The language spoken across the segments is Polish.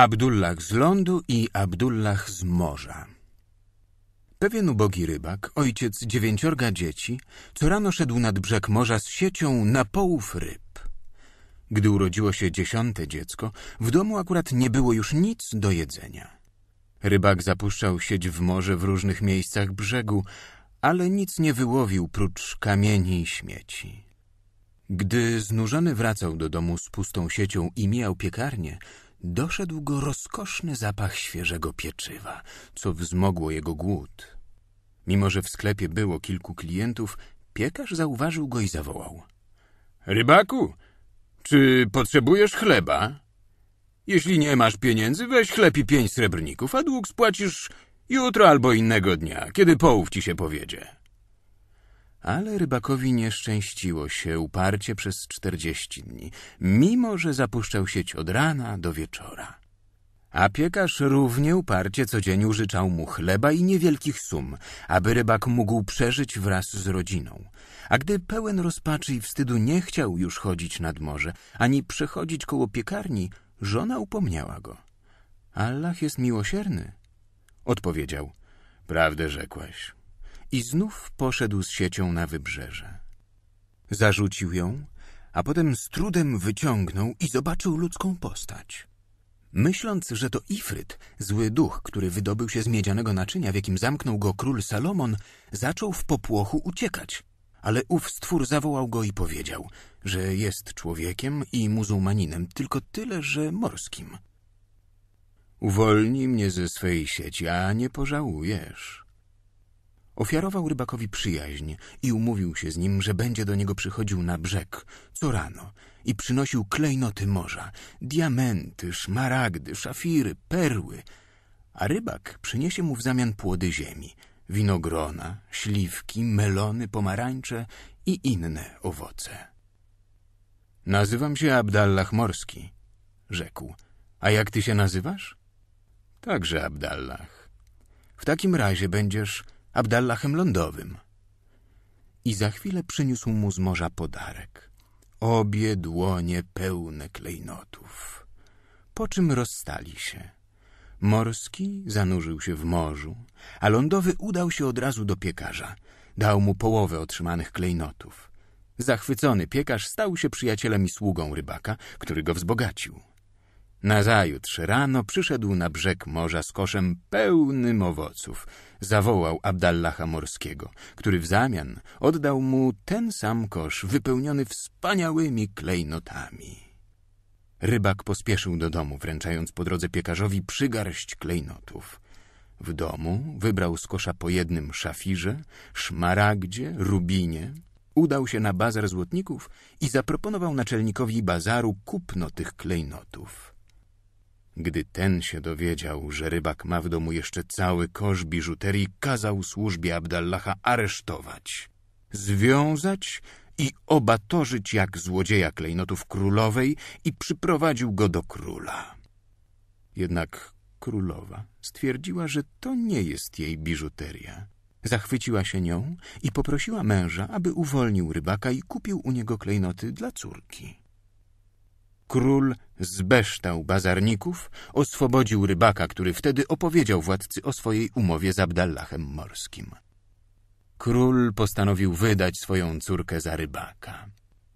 Abdullah z lądu i Abdullah z morza. Pewien ubogi rybak, ojciec dziewięciorga dzieci, co rano szedł nad brzeg morza z siecią na połów ryb. Gdy urodziło się dziesiąte dziecko, w domu akurat nie było już nic do jedzenia. Rybak zapuszczał sieć w morze w różnych miejscach brzegu, ale nic nie wyłowił prócz kamieni i śmieci. Gdy znużony wracał do domu z pustą siecią i mijał piekarnię, doszedł go rozkoszny zapach świeżego pieczywa, co wzmogło jego głód. Mimo, że w sklepie było kilku klientów, piekarz zauważył go i zawołał. Rybaku, czy potrzebujesz chleba? Jeśli nie masz pieniędzy, weź chleb i pięć srebrników, a dług spłacisz jutro albo innego dnia, kiedy połów ci się powiedzie. Ale rybakowi nie szczęściło się uparcie przez czterdzieści dni, mimo że zapuszczał sieć od rana do wieczora. A piekarz równie uparcie codziennie użyczał mu chleba i niewielkich sum, aby rybak mógł przeżyć wraz z rodziną. A gdy pełen rozpaczy i wstydu nie chciał już chodzić nad morze, ani przechodzić koło piekarni, żona upomniała go. Allah jest miłosierny, odpowiedział. Prawdę rzekłaś i znów poszedł z siecią na wybrzeże. Zarzucił ją, a potem z trudem wyciągnął i zobaczył ludzką postać. Myśląc, że to Ifryt, zły duch, który wydobył się z miedzianego naczynia, w jakim zamknął go król Salomon, zaczął w popłochu uciekać. Ale ów stwór zawołał go i powiedział, że jest człowiekiem i muzułmaninem, tylko tyle, że morskim. Uwolnij mnie ze swej sieci, a nie pożałujesz. Ofiarował rybakowi przyjaźń i umówił się z nim, że będzie do niego przychodził na brzeg co rano i przynosił klejnoty morza, diamenty, szmaragdy, szafiry, perły, a rybak przyniesie mu w zamian płody ziemi, winogrona, śliwki, melony, pomarańcze i inne owoce. Nazywam się Abdallah Morski, rzekł. A jak ty się nazywasz? Także Abdallah. W takim razie będziesz Abdallahem lądowym. I za chwilę przyniósł mu z morza podarek. Obie dłonie pełne klejnotów. Po czym rozstali się. Morski zanurzył się w morzu, a lądowy udał się od razu do piekarza. Dał mu połowę otrzymanych klejnotów. Zachwycony piekarz stał się przyjacielem i sługą rybaka, który go wzbogacił. Nazajutrz rano przyszedł na brzeg morza z koszem pełnym owoców. Zawołał Abdallaha Morskiego, który w zamian oddał mu ten sam kosz wypełniony wspaniałymi klejnotami. Rybak pospieszył do domu, wręczając po drodze piekarzowi przygarść klejnotów. W domu wybrał z kosza po jednym szafirze, szmaragdzie, rubinie, udał się na bazar złotników i zaproponował naczelnikowi bazaru kupno tych klejnotów. Gdy ten się dowiedział, że rybak ma w domu jeszcze cały kosz biżuterii, kazał służbie Abdallaha aresztować, związać i obatorzyć jak złodzieja klejnotów królowej i przyprowadził go do króla. Jednak królowa stwierdziła, że to nie jest jej biżuteria. Zachwyciła się nią i poprosiła męża, aby uwolnił rybaka i kupił u niego klejnoty dla córki. Król zbeształ bazarników, oswobodził rybaka, który wtedy opowiedział władcy o swojej umowie z Abdallahem Morskim. Król postanowił wydać swoją córkę za rybaka.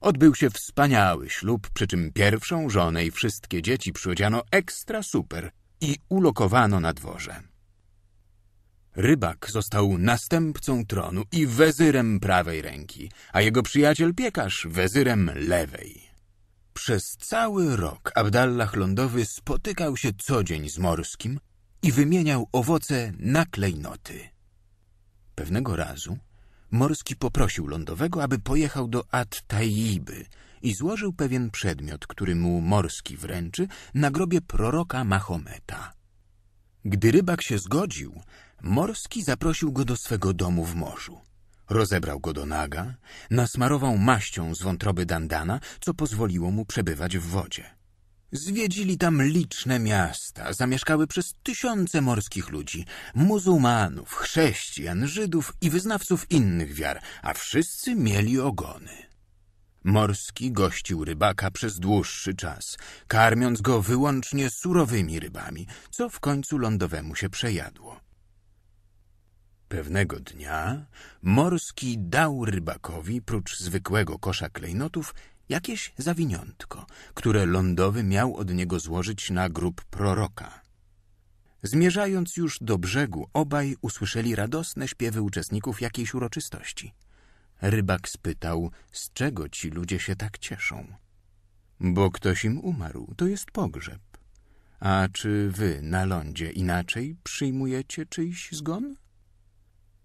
Odbył się wspaniały ślub, przy czym pierwszą żonę i wszystkie dzieci przyodziano ekstra super i ulokowano na dworze. Rybak został następcą tronu i wezyrem prawej ręki, a jego przyjaciel piekarz wezyrem lewej. Przez cały rok Abdallah Lądowy spotykał się co dzień z Morskim i wymieniał owoce na klejnoty. Pewnego razu Morski poprosił Lądowego, aby pojechał do At-Taiby i złożył pewien przedmiot, który mu Morski wręczy, na grobie proroka Mahometa. Gdy rybak się zgodził, Morski zaprosił go do swego domu w morzu. Rozebrał go do naga, nasmarował maścią z wątroby Dandana, co pozwoliło mu przebywać w wodzie. Zwiedzili tam liczne miasta, zamieszkały przez tysiące morskich ludzi, muzułmanów, chrześcijan, Żydów i wyznawców innych wiar, a wszyscy mieli ogony. Morski gościł rybaka przez dłuższy czas, karmiąc go wyłącznie surowymi rybami, co w końcu lądowemu się przejadło. Pewnego dnia Morski dał rybakowi, prócz zwykłego kosza klejnotów, jakieś zawiniątko, które lądowy miał od niego złożyć na grób proroka. Zmierzając już do brzegu, obaj usłyszeli radosne śpiewy uczestników jakiejś uroczystości. Rybak spytał, z czego ci ludzie się tak cieszą. Bo ktoś im umarł, to jest pogrzeb. A czy wy na lądzie inaczej przyjmujecie czyjś zgon?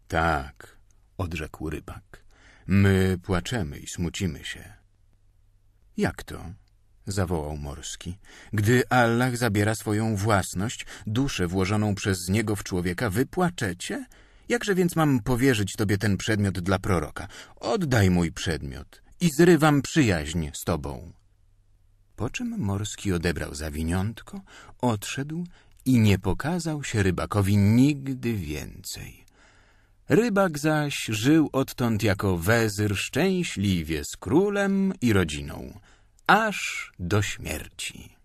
Tak, odrzekł rybak. My płaczemy i smucimy się. Jak to? zawołał Morski. Gdy Allah zabiera swoją własność, duszę włożoną przez niego w człowieka, wy płaczecie? Jakże więc mam powierzyć tobie ten przedmiot dla proroka? Oddaj mój przedmiot i zrywam przyjaźń z tobą. Po czym Morski odebrał zawiniątko, odszedł i nie pokazał się rybakowi nigdy więcej. Rybak zaś żył odtąd jako wezyr szczęśliwie z królem i rodziną, aż do śmierci.